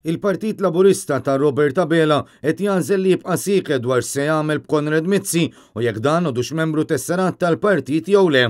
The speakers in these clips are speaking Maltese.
Il-Partit Laburista ta' Robert Abela qed janżel li jibqa' siqe dwar se jagħmel b'Konrad Mizzi u jekk dan għadux membru tesserat tal-partit jew le.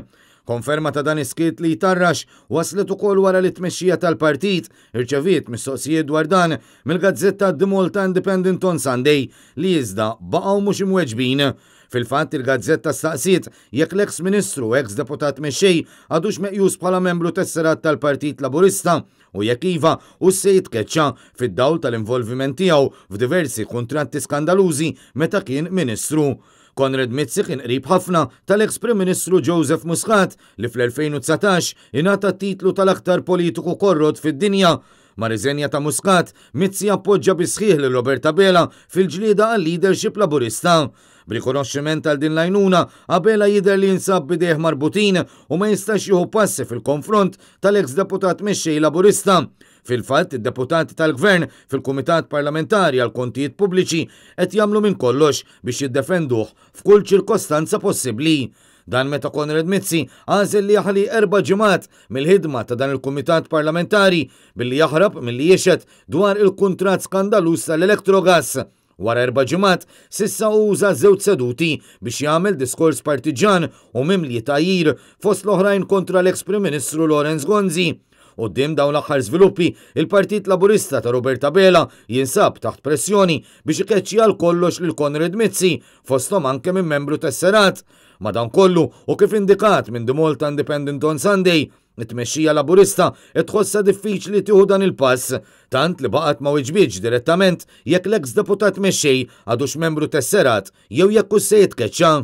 Konferma ta' dan iskiet li tarrax waslet ukoll wara li tmexxija tal-partit irċeviet mistoqsijiet dwar dan mill-Gazzetta d-Dimolta Independent on Sunday li iżda baqgħu mhux imweġbin. Fil-fatt il-gazzetta staqsiet jekk l-eks ministru, u eks deputat mexxej, għadux meqjus bħala membru tesserat tal-Partit Laburista u jekk iva u se jitkeċċa fid-dawl tal-involviment tiegħu f'diversi kontratti skandalużi meta kien ministru. Konrad Mitzi kien qrib ħafna tal-eks Prim Ministru Joseph Muscat li fl-2019 ingħata titlu tal-aktar politiku korrot fid-dinja Marizenja ta' Muscat, Mizzi appoġġa bisħiħ lil Roberta Bela fil-ġlieda għal leadership laburista. B'rikonoxximent għal din lajnuna, Abela jider li jinsab bideħ marbutin u ma jistax juhu passi fil-konfront tal-eks deputat mexxej laburista. Fil-fatt, id-deputati tal-gvern fil-Kumitat Parlamentari għal kontijiet pubbliċi qed jagħmlu minn kollox biex jiddefenduh f'kull ċirkostanza possibbli. Dan meta Konrad Mizzi għażel li jaħli erba' ġimgħat mill-ħidma ta' dan il-Kumitat Parlamentari billi jaħrab milli jiexet dwar il kontrat skandalus tal elektrogas wara erba' ġimgħat sissa uża żewġ seduti biex jagħmel diskors partiġan u li tajjir fost l-oħrajn kontra l ex Prim Ministru Lorenz Gonzi U dim dawn l-aħħar zviluppi, il-Partit Laburista ta' Robert Abela jinsab taħt pressjoni biex ikeċċi għal kollox lil Konrad Mizzi, fostom anke minn membru tas-Senat. Madan kollu u kif indikat minn The Malta Independent on Sunday, it-tmexxija laburista tħossa diffiċli tieħu dan il-pass, tant li baqgħet ma wiġbieġ direttament jekk l-eks deputat mexxej għadux membru tas-Serat, jew jekk se jitkeċċa.